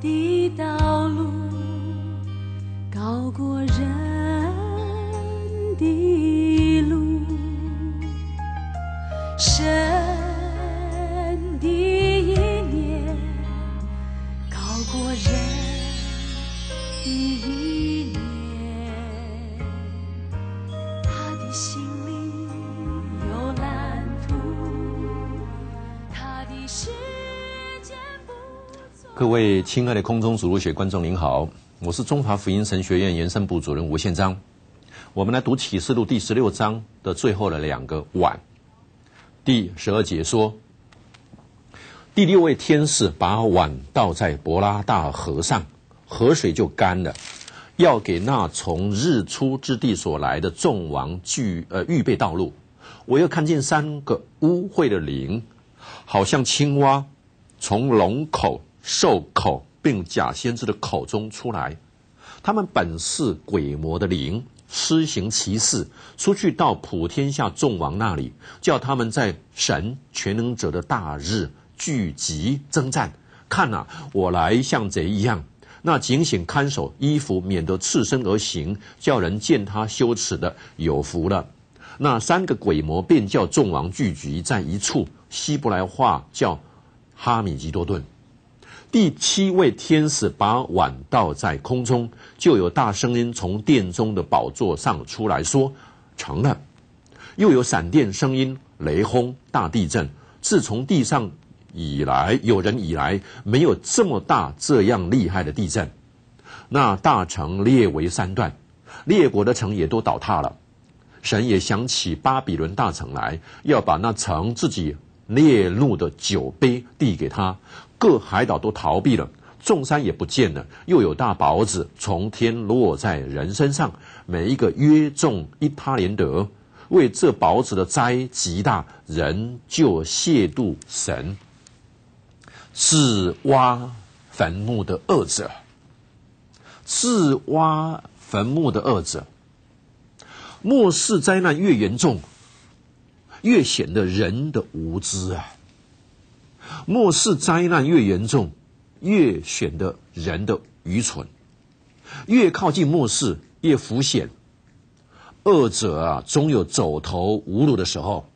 的道路高过。亲爱的空中主路学观众，您好，我是中华福音神学院延伸部主任吴宪章。我们来读启示录第十六章的最后的两个碗，第十二节说：“第六位天使把碗倒在伯拉大河上，河水就干了，要给那从日出之地所来的众王具呃预备道路。我又看见三个污秽的灵，好像青蛙，从龙口。”受口，并假先知的口中出来，他们本是鬼魔的灵，施行其事，出去到普天下众王那里，叫他们在神全能者的大日聚集征战。看呐，我来像贼一样，那警醒看守衣服，免得赤身而行，叫人见他羞耻的有福了。那三个鬼魔便叫众王聚集在一处，希伯来话叫哈米吉多顿。第七位天使把碗倒在空中，就有大声音从殿中的宝座上出来说：“成了。”又有闪电声音、雷轰、大地震。自从地上以来，有人以来，没有这么大、这样厉害的地震。那大城列为三段，列国的城也都倒塌了。神也想起巴比伦大城来，要把那城自己。烈怒的酒杯递给他，各海岛都逃避了，众山也不见了，又有大雹子从天落在人身上。每一个约众一他连德，为这雹子的灾极大，人就亵渎神，是挖坟墓的恶者，是挖坟墓的恶者，末世灾难越严重。越显得人的无知啊，末世灾难越严重，越显得人的愚蠢，越靠近末世越浮显，恶者啊总有走投无路的时候。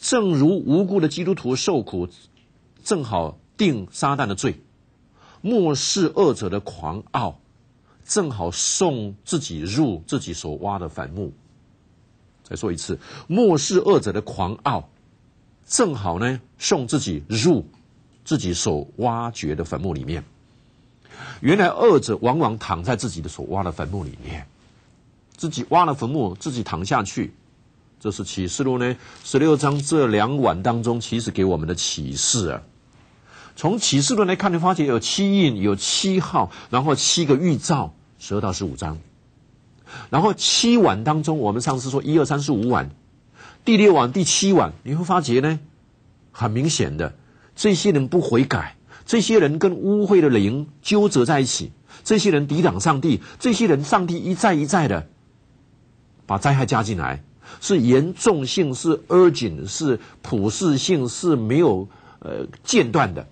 正如无辜的基督徒受苦，正好定撒旦的罪；末世恶者的狂傲，正好送自己入自己所挖的坟墓。再说一次，漠视恶者的狂傲，正好呢，送自己入自己所挖掘的坟墓里面。原来恶者往往躺在自己的所挖的坟墓里面，自己挖了坟墓，自己躺下去。这是启示录呢十六章这两晚当中，其实给我们的启示啊。从启示录来看，你发现有七印，有七号，然后七个预兆，十二到十五章。然后七晚当中，我们上次说一二三四五晚，第六晚、第七晚，你会发觉呢，很明显的，这些人不悔改，这些人跟污秽的灵纠结在一起，这些人抵挡上帝，这些人，上帝一再一再的把灾害加进来，是严重性，是 urgent，是普世性，是没有呃间断的。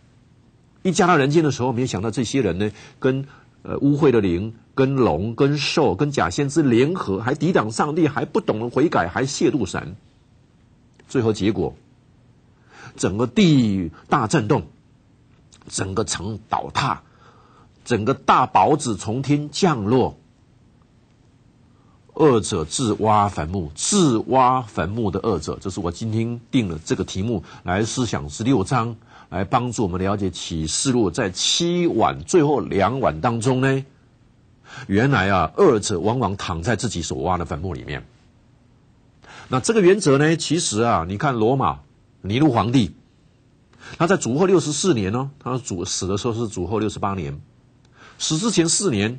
一加到人间的时候，没有想到这些人呢，跟呃污秽的灵。跟龙、跟兽、跟假先知联合，还抵挡上帝，还不懂得悔改，还亵渎神。最后结果，整个地大震动，整个城倒塌，整个大雹子从天降落。恶者自挖坟墓，自挖坟墓的恶者，这是我今天定了这个题目来思想十六章，来帮助我们了解启示录在七晚最后两晚当中呢。原来啊，二者往往躺在自己所挖的坟墓里面。那这个原则呢，其实啊，你看罗马尼禄皇帝，他在主后六十四年呢，他主死的时候是主后六十八年，死之前四年，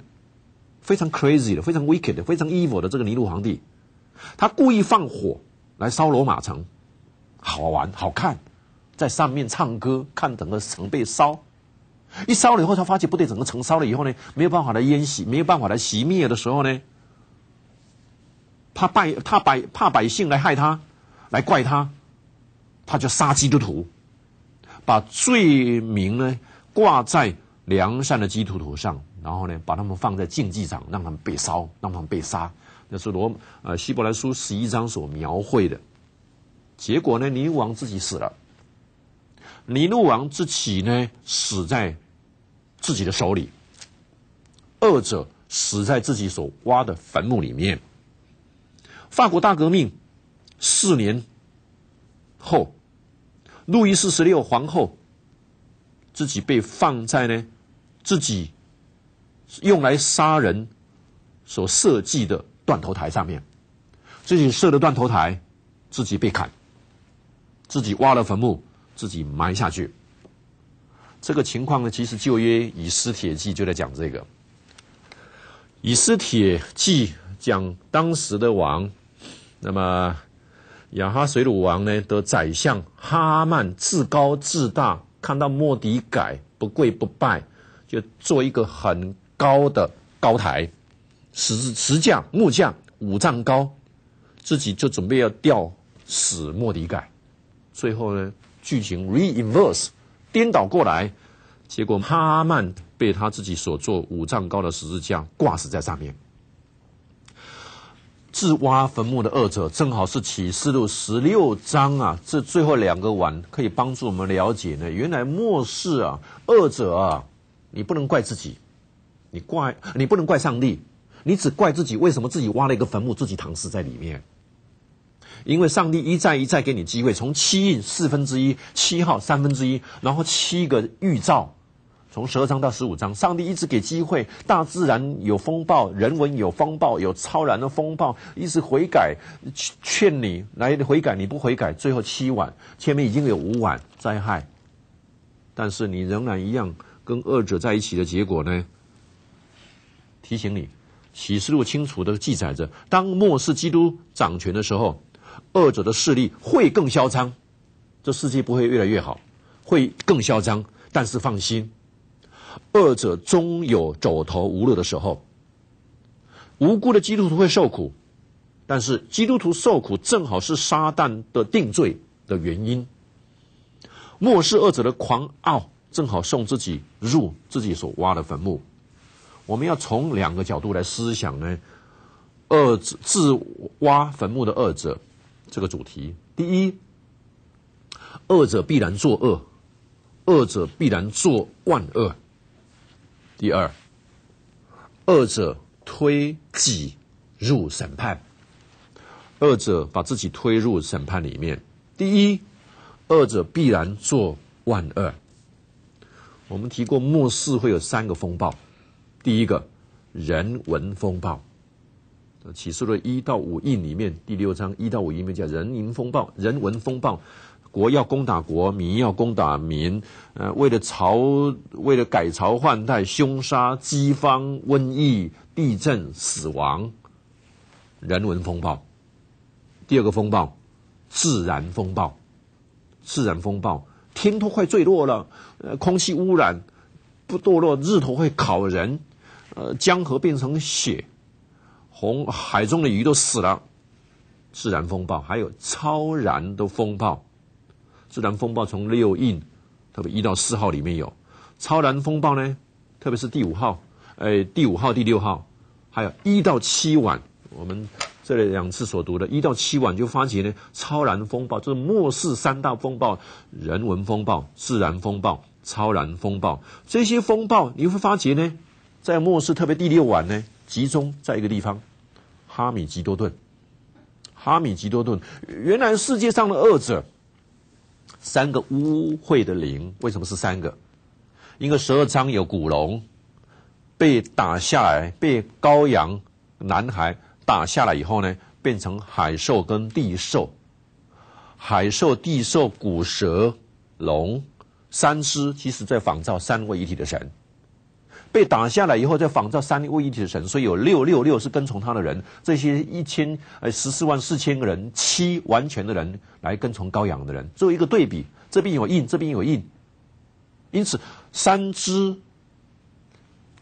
非常 crazy 的、非常 wicked、非常 evil 的这个尼禄皇帝，他故意放火来烧罗马城，好玩好看，在上面唱歌，看整个城被烧。一烧了以后，他发觉部队整个城烧了以后呢，没有办法来淹洗，没有办法来熄灭的时候呢，他拜他拜怕百姓来害他，来怪他，他就杀基督徒，把罪名呢挂在良善的基督徒上，然后呢把他们放在竞技场，让他们被烧，让他们被杀。那是罗呃希伯来书十一章所描绘的，结果呢，尼禄王自己死了。尼禄王自己呢死在。自己的手里，二者死在自己所挖的坟墓里面。法国大革命四年后，路易四十六皇后自己被放在呢自己用来杀人所设计的断头台上面，自己设的断头台，自己被砍，自己挖了坟墓，自己埋下去。这个情况呢，其实旧约以斯帖记就在讲这个。以斯帖记讲当时的王，那么亚哈水鲁王呢，的宰相哈曼自高自大，看到莫迪改不跪不拜，就做一个很高的高台，石石匠木匠五丈高，自己就准备要吊死莫迪改。最后呢，剧情 r e i n v o r s e 颠倒过来，结果哈曼被他自己所做五丈高的十字架挂死在上面。自挖坟墓的恶者，正好是启示录十六章啊，这最后两个碗可以帮助我们了解呢。原来末世啊，恶者，啊，你不能怪自己，你怪你不能怪上帝，你只怪自己为什么自己挖了一个坟墓，自己躺尸在里面。因为上帝一再一再给你机会，从七印四分之一，七号三分之一，然后七个预兆，从十二章到十五章，上帝一直给机会。大自然有风暴，人文有风暴，有超然的风暴，一直悔改劝你来悔改，你不悔改，最后七晚前面已经有五晚灾害，但是你仍然一样跟恶者在一起的结果呢？提醒你，《启示录》清楚的记载着，当末世基督掌权的时候。二者的势力会更嚣张，这世界不会越来越好，会更嚣张。但是放心，二者终有走投无路的时候。无辜的基督徒会受苦，但是基督徒受苦正好是撒旦的定罪的原因。漠视二者的狂傲，正好送自己入自己所挖的坟墓。我们要从两个角度来思想呢，二自挖坟墓的二者。这个主题，第一，恶者必然作恶，恶者必然作万恶。第二，恶者推己入审判，恶者把自己推入审判里面。第一，恶者必然作万恶。我们提过末世会有三个风暴，第一个人文风暴。起诉了一到五印里面第六章一到五印里面叫人民风暴、人文风暴，国要攻打国民要攻打民，呃，为了朝为了改朝换代，凶杀、饥荒、瘟疫、地震、死亡，人文风暴。第二个风暴，自然风暴，自然风暴，天都快坠落了，呃，空气污染不堕落，日头会烤人，呃，江河变成血。红海中的鱼都死了，自然风暴还有超然的风暴，自然风暴从六印特别一到四号里面有超然风暴呢，特别是第五号，哎，第五号第六号，还有一到七晚，我们这里两次所读的一到七晚就发觉呢，超然风暴就是末世三大风暴：人文风暴、自然风暴、超然风暴。这些风暴你会发觉呢，在末世特别第六晚呢。集中在一个地方，哈米吉多顿，哈米吉多顿，原来世界上的恶者，三个污秽的灵，为什么是三个？因为十二章有古龙被打下来，被羔羊男孩打下来以后呢，变成海兽跟地兽，海兽、地兽、古蛇、龙，三只，其实在仿造三位一体的神。被打下来以后，再仿造三位一体的神，所以有六六六是跟从他的人，这些一千呃十四万四千个人七完全的人来跟从高阳的人，做一个对比，这边有印，这边有印，因此三只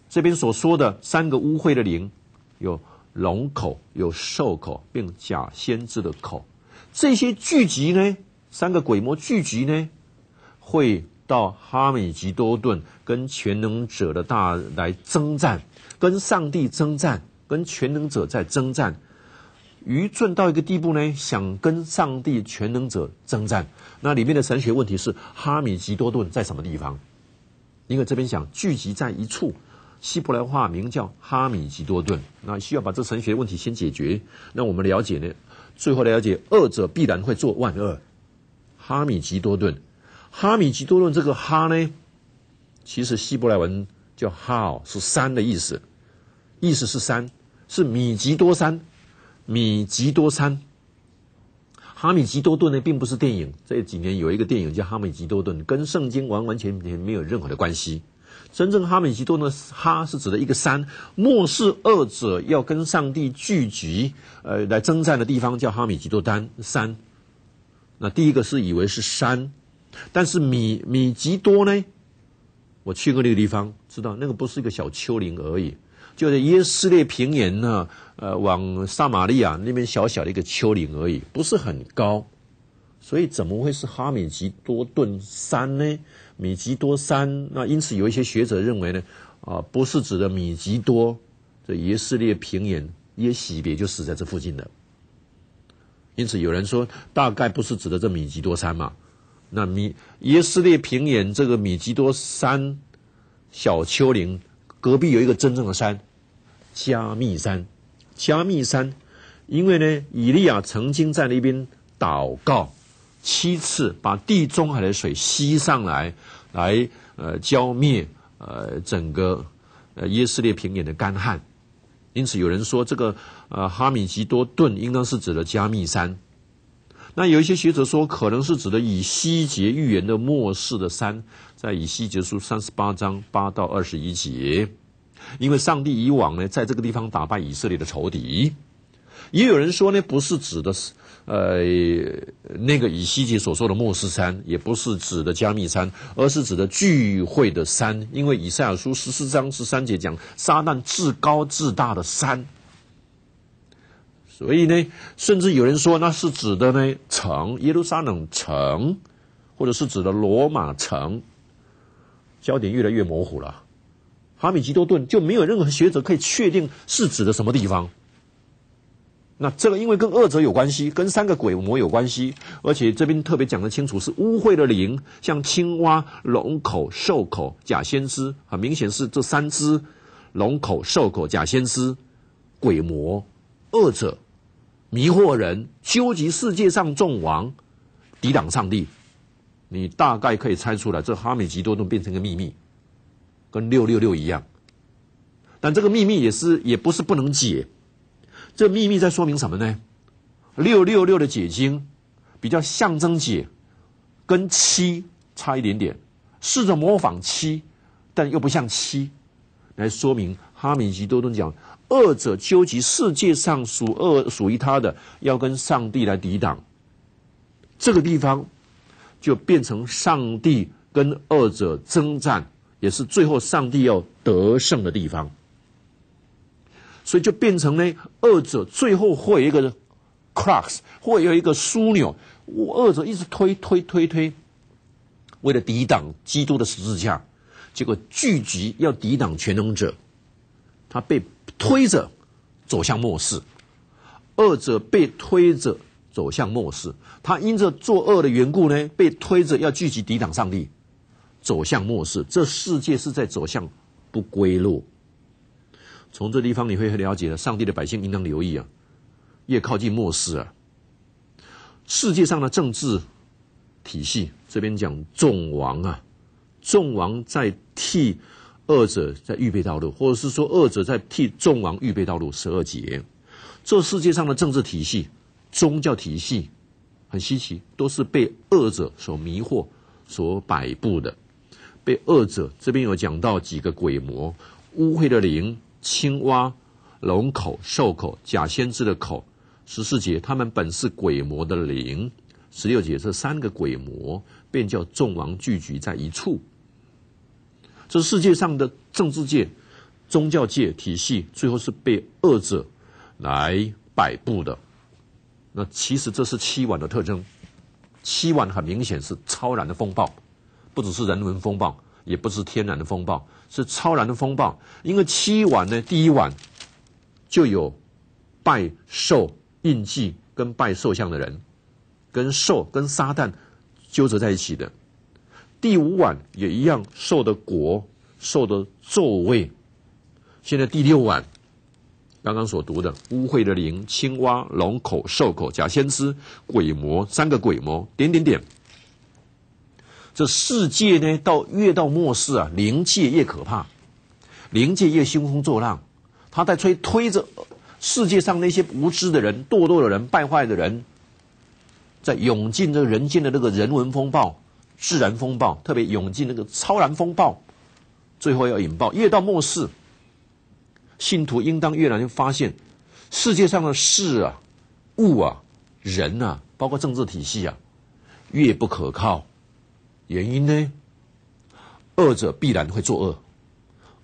这边所说的三个污秽的灵，有龙口，有兽口，并假先知的口，这些聚集呢，三个鬼魔聚集呢，会。到哈米吉多顿跟全能者的大来征战，跟上帝征战，跟全能者在征战，愚钝到一个地步呢，想跟上帝全能者征战。那里面的神学问题是哈米吉多顿在什么地方？因为这边想聚集在一处，希伯来话名叫哈米吉多顿。那需要把这神学问题先解决。那我们了解呢，最后了解二者必然会做万恶。哈米吉多顿。哈米吉多顿这个哈呢，其实希伯来文叫 how 是山的意思，意思是山是米吉多山，米吉多山。哈米吉多顿呢，并不是电影。这几年有一个电影叫《哈米吉多顿》，跟圣经完完全全没有任何的关系。真正哈米吉多呢，哈是指的一个山，末世恶者要跟上帝聚集，呃，来征战的地方叫哈米吉多丹山。那第一个是以为是山。但是米米吉多呢？我去过那个地方，知道那个不是一个小丘陵而已，就在耶斯列平原呢，呃，往撒玛利亚那边小小的一个丘陵而已，不是很高，所以怎么会是哈米吉多顿山呢？米吉多山？那因此有一些学者认为呢，啊，不是指的米吉多，这耶斯列平原，耶喜别就死在这附近的，因此有人说，大概不是指的这米吉多山嘛。那米耶斯列平原这个米吉多山小丘陵隔壁有一个真正的山，加密山。加密山，因为呢，以利亚曾经在那边祷告七次，把地中海的水吸上来，来呃浇灭呃整个呃耶斯列平原的干旱。因此有人说，这个呃哈米吉多顿，应当是指的加密山。那有一些学者说，可能是指的以西结预言的末世的山，在以西结书三十八章八到二十一节，因为上帝以往呢，在这个地方打败以色列的仇敌。也有人说呢，不是指的是呃那个以西结所说的末世山，也不是指的加密山，而是指的聚会的山，因为以赛亚书十四章十三节讲撒旦至高至大的山。所以呢，甚至有人说那是指的呢城耶路撒冷城，或者是指的罗马城。焦点越来越模糊了。哈米吉多顿就没有任何学者可以确定是指的什么地方。那这个因为跟恶者有关系，跟三个鬼魔有关系，而且这边特别讲的清楚是污秽的灵，像青蛙、龙口、兽口、假先知，很明显是这三只龙口、兽口、假先知、鬼魔、恶者。迷惑人，纠集世界上众王，抵挡上帝。你大概可以猜出来，这哈米吉多顿变成个秘密，跟六六六一样。但这个秘密也是也不是不能解。这秘密在说明什么呢？六六六的解经比较象征解，跟七差一点点，试着模仿七，但又不像七，来说明哈米吉多顿讲。二者纠集世界上属恶、属于他的，要跟上帝来抵挡。这个地方就变成上帝跟二者争战，也是最后上帝要得胜的地方。所以就变成呢，二者最后会有一个 c r u s s 会有一个枢纽。二者一直推推推推，为了抵挡基督的十字架，结果聚集要抵挡全能者，他被。推着走向末世，恶者被推着走向末世。他因着作恶的缘故呢，被推着要聚集抵挡上帝，走向末世。这世界是在走向不归路。从这地方你会了解上帝的百姓应当留意啊。越靠近末世啊，世界上的政治体系这边讲众王啊，众王在替。二者在预备道路，或者是说二者在替众王预备道路。十二节，这世界上的政治体系、宗教体系，很稀奇，都是被二者所迷惑、所摆布的。被二者这边有讲到几个鬼魔、污秽的灵、青蛙、龙口、兽口、假先知的口。十四节，他们本是鬼魔的灵。十六节，这三个鬼魔便叫众王聚集在一处。这世界上的政治界、宗教界体系，最后是被恶者来摆布的。那其实这是七晚的特征。七晚很明显是超然的风暴，不只是人文风暴，也不是天然的风暴，是超然的风暴。因为七晚呢，第一晚就有拜兽印记跟拜兽像的人，跟兽跟撒旦纠结在一起的。第五碗也一样，受的果，受的咒位。现在第六碗，刚刚所读的，污秽的灵、青蛙、龙口、兽口、假先知、鬼魔，三个鬼魔，点点点。这世界呢，到越到末世啊，灵界越可怕，灵界越兴风作浪，他在吹推着世界上那些无知的人、堕落的人、败坏的人，在涌进这人间的那个人文风暴。自然风暴，特别涌进那个超然风暴，最后要引爆。越到末世，信徒应当越来越发现，世界上的事啊、物啊、人啊，包括政治体系啊，越不可靠。原因呢，恶者必然会作恶，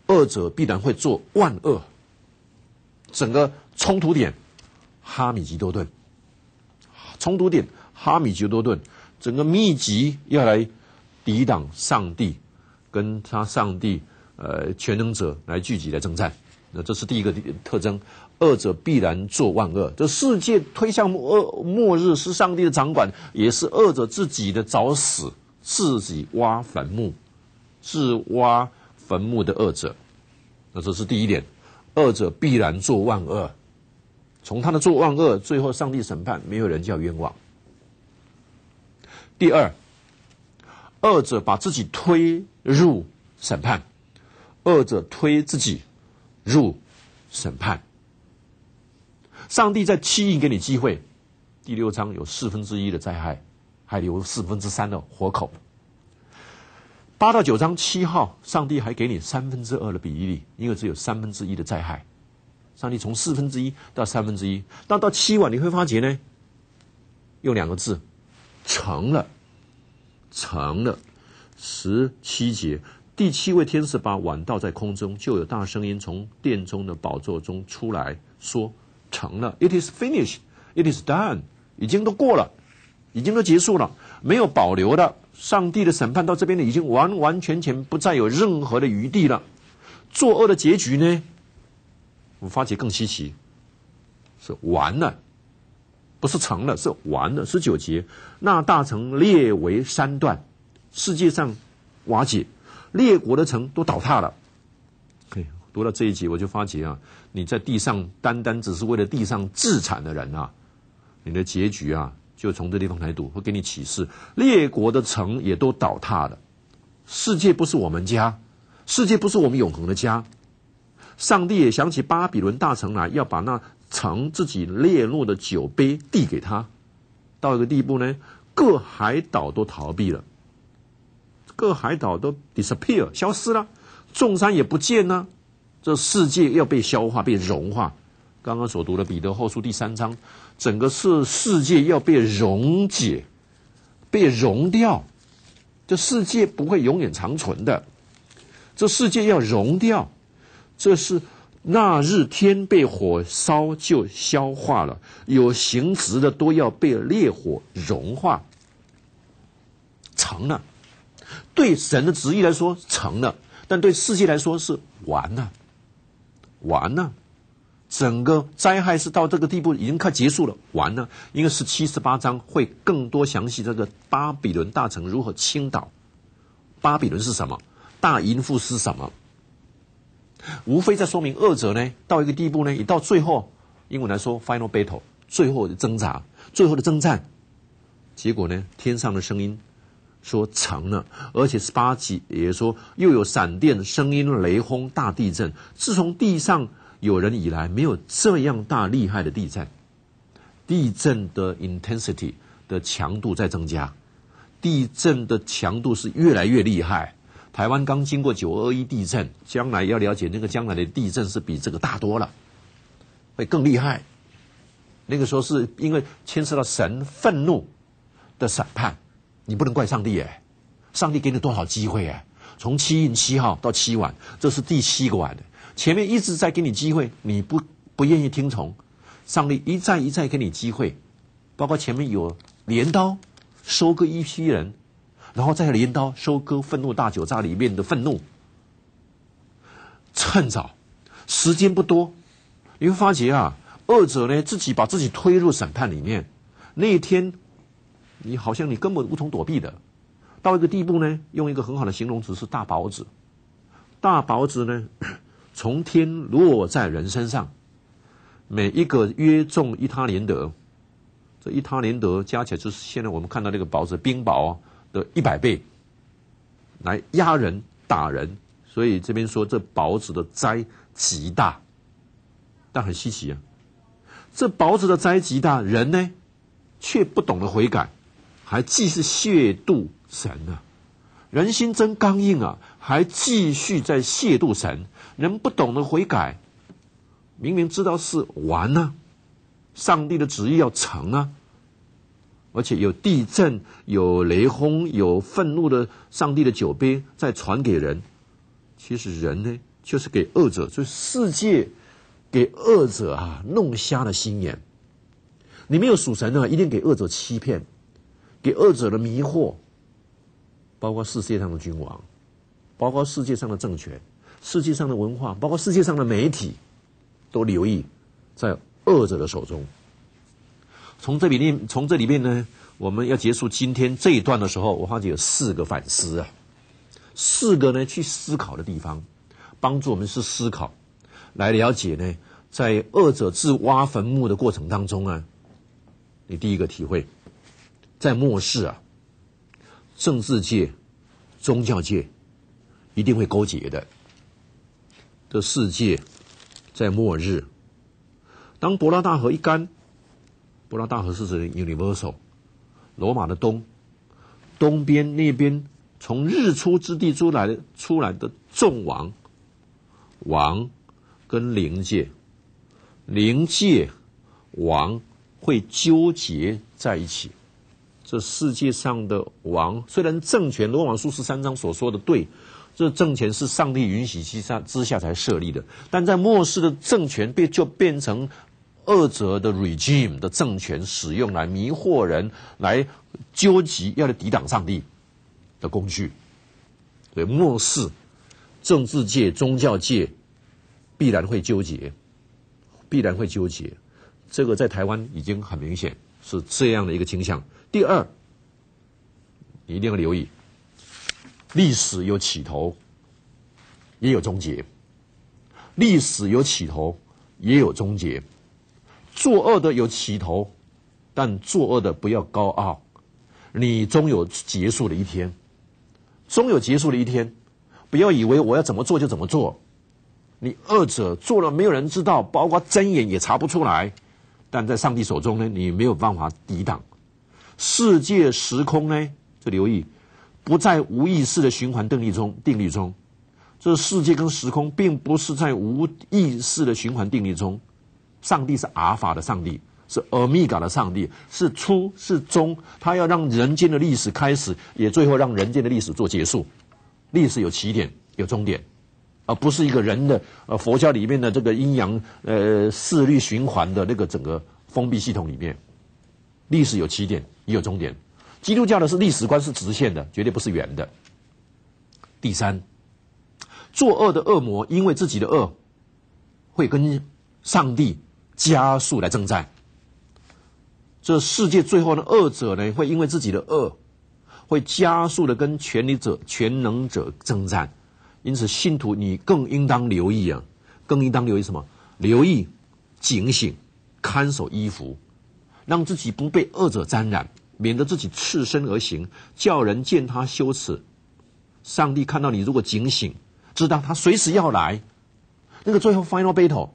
恶者必然会作万恶。整个冲突点，哈米吉多顿，冲突点哈米吉多顿。整个密集要来抵挡上帝，跟他上帝呃全能者来聚集来征战，那这是第一个特征。二者必然作万恶，这世界推向末末日是上帝的掌管，也是二者自己的找死，自己挖坟墓，自挖坟墓的二者。那这是第一点，二者必然作万恶。从他的作万恶，最后上帝审判，没有人叫冤枉。第二，二者把自己推入审判，二者推自己入审判。上帝在七印给你机会，第六章有四分之一的灾害，还留四分之三的活口。八到九章七号，上帝还给你三分之二的比例，因为只有三分之一的灾害。上帝从四分之一到三分之一，那到七晚你会发觉呢？用两个字。成了，成了。十七节，第七位天使把碗倒在空中，就有大声音从殿中的宝座中出来说：“成了，It is finished，It is done，已经都过了，已经都结束了，没有保留的。上帝的审判到这边呢，已经完完全全不再有任何的余地了。作恶的结局呢？我发觉更稀奇，是完了。”不是成了，是完了。十九节，那大城列为三段，世界上瓦解，列国的城都倒塌了。读到这一节，我就发觉啊，你在地上单单只是为了地上自产的人啊，你的结局啊，就从这地方来读，会给你启示。列国的城也都倒塌了，世界不是我们家，世界不是我们永恒的家。上帝也想起巴比伦大城来，要把那。藏自己裂落的酒杯递给他，到一个地步呢，各海岛都逃避了，各海岛都 disappear 消失了，重山也不见呢，这世界要被消化、被融化。刚刚所读的彼得后书第三章，整个是世界要被溶解、被融掉，这世界不会永远长存的，这世界要溶掉，这是。那日天被火烧就消化了，有形质的都要被烈火融化，成了。对神的旨意来说成了，但对世界来说是完了，完了。整个灾害是到这个地步，已经快结束了，完了。因为是七十八章会更多详细这个巴比伦大臣如何倾倒，巴比伦是什么，大淫妇是什么。无非在说明二者呢，到一个地步呢，一到最后，英文来说，final battle，最后的挣扎，最后的征战，结果呢，天上的声音说成了，而且是八级，也说又有闪电、声音、雷轰、大地震。自从地上有人以来，没有这样大厉害的地震。地震的 intensity 的强度在增加，地震的强度是越来越厉害。台湾刚经过九二一地震，将来要了解那个将来的地震是比这个大多了，会更厉害。那个时候是因为牵涉到神愤怒的审判，你不能怪上帝耶，上帝给你多少机会耶？从七一七号到七晚，这是第七个晚的，前面一直在给你机会，你不不愿意听从，上帝一再一再给你机会，包括前面有镰刀收割一批人。然后再镰刀收割愤怒大酒榨里面的愤怒，趁早，时间不多。你会发觉啊，二者呢自己把自己推入审判里面。那一天，你好像你根本无从躲避的。到一个地步呢，用一个很好的形容词是大雹子，大雹子呢 从天落在人身上，每一个约重一他连德，这一他连德加起来就是现在我们看到那个雹子，冰雹啊。的一百倍，来压人打人，所以这边说这薄子的灾极大，但很稀奇啊！这薄子的灾极大，人呢却不懂得悔改，还继续亵渎神呢。人心真刚硬啊，还继续在亵渎神，人不懂得悔改，明明知道是完呢，上帝的旨意要成啊。而且有地震，有雷轰，有愤怒的上帝的酒杯在传给人。其实人呢，就是给恶者，就是世界给恶者啊弄瞎了心眼。你没有属神的，一定给恶者欺骗，给恶者的迷惑，包括世界上的君王，包括世界上的政权，世界上的文化，包括世界上的媒体，都留意在恶者的手中。从这里面，从这里面呢，我们要结束今天这一段的时候，我发觉有四个反思啊，四个呢去思考的地方，帮助我们是思考来了解呢，在二者自挖坟墓的过程当中啊，你第一个体会，在末世啊，政治界、宗教界一定会勾结的，这世界在末日，当伯拉大河一干。布拉大河是指 universal，罗马的东东边那边从日出之地出来的出来的众王，王跟灵界，灵界王会纠结在一起。这世界上的王虽然政权罗马书十三章所说的对，这政权是上帝允许之下之下才设立的，但在末世的政权变就变成。二者的 regime 的政权使用来迷惑人，来纠集，要来抵挡上帝的工具，对末世政治界、宗教界必然会纠结，必然会纠结。这个在台湾已经很明显是这样的一个倾向。第二，你一定要留意，历史有起头，也有终结；历史有起头，也有终结。作恶的有起头，但作恶的不要高傲，你终有结束的一天，终有结束的一天。不要以为我要怎么做就怎么做，你恶者做了没有人知道，包括睁眼也查不出来。但在上帝手中呢，你没有办法抵挡。世界时空呢？这留意，不在无意识的循环定律中，定律中，这世界跟时空并不是在无意识的循环定律中。上帝是阿尔法的上帝，是欧米伽的上帝，是初是终，他要让人间的历史开始，也最后让人间的历史做结束。历史有起点，有终点，而不是一个人的呃佛教里面的这个阴阳呃四律循环的那个整个封闭系统里面，历史有起点，也有终点。基督教的是历史观是直线的，绝对不是圆的。第三，作恶的恶魔因为自己的恶，会跟上帝。加速来征战，这世界最后的恶者呢，会因为自己的恶，会加速的跟权力者、全能者征战。因此，信徒你更应当留意啊，更应当留意什么？留意警醒，看守衣服，让自己不被恶者沾染，免得自己赤身而行，叫人见他羞耻。上帝看到你如果警醒，知道他随时要来，那个最后 final battle。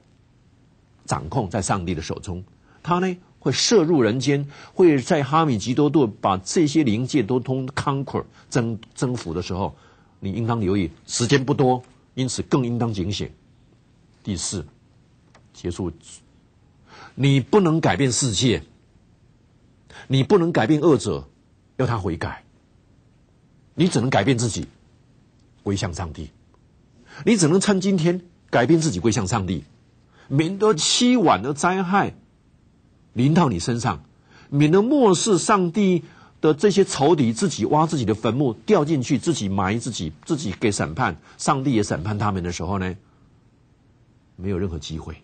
掌控在上帝的手中，他呢会射入人间，会在哈米吉多度把这些灵界都通 conquer 征服的时候，你应当留意，时间不多，因此更应当警醒。第四，结束，你不能改变世界，你不能改变恶者，要他悔改，你只能改变自己，归向上帝，你只能趁今天改变自己，归向上帝。免得凄婉的灾害临到你身上，免得漠视上帝的这些仇敌，自己挖自己的坟墓，掉进去，自己埋自己，自己给审判，上帝也审判他们的时候呢，没有任何机会。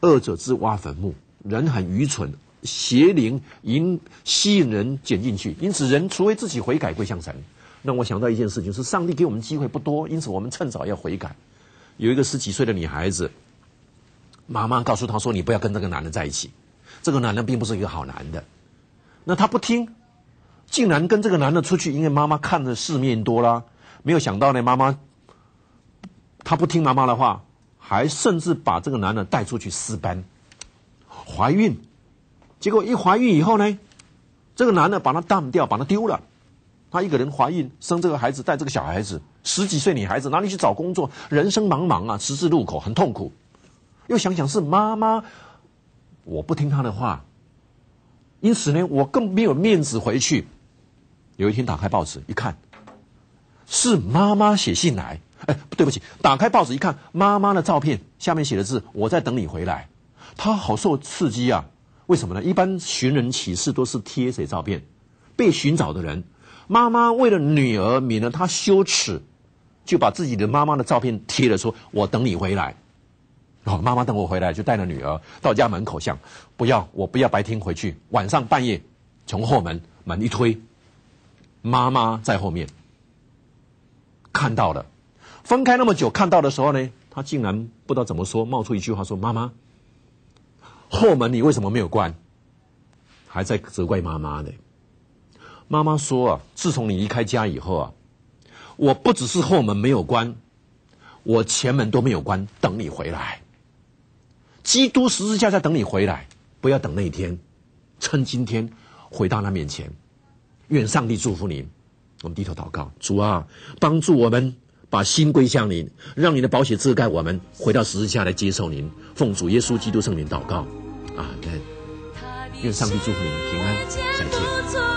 二者之挖坟墓，人很愚蠢，邪灵引吸引人捡进去，因此人除非自己悔改归向神。那我想到一件事情是，上帝给我们机会不多，因此我们趁早要悔改。有一个十几岁的女孩子。妈妈告诉她说：“你不要跟这个男的在一起，这个男的并不是一个好男的。”那她不听，竟然跟这个男的出去。因为妈妈看的世面多了，没有想到呢，妈妈她不听妈妈的话，还甚至把这个男的带出去私奔，怀孕。结果一怀孕以后呢，这个男的把她淡掉，把她丢了。她一个人怀孕生这个孩子，带这个小孩子，十几岁女孩子哪里去找工作？人生茫茫啊，十字路口很痛苦。又想想是妈妈，我不听他的话，因此呢，我更没有面子回去。有一天打开报纸一看，是妈妈写信来。哎，对不起，打开报纸一看，妈妈的照片下面写的字：“我在等你回来。”他好受刺激啊！为什么呢？一般寻人启事都是贴谁照片？被寻找的人，妈妈为了女儿免得她羞耻，就把自己的妈妈的照片贴了，说：“我等你回来。”妈妈等我回来，就带了女儿到家门口，像不要我，不要白天回去，晚上半夜从后门门一推，妈妈在后面看到了，分开那么久，看到的时候呢，她竟然不知道怎么说，冒出一句话说：“妈妈，后门你为什么没有关？还在责怪妈妈呢？”妈妈说：“啊，自从你离开家以后啊，我不只是后门没有关，我前门都没有关，等你回来。”基督十字架在等你回来，不要等那一天，趁今天回到他面前。愿上帝祝福您。我们低头祷告，主啊，帮助我们把心归向您，让你的宝血遮盖我们，回到十字架来接受您。奉主耶稣基督圣灵祷告，啊，对，愿上帝祝福您平安，再见。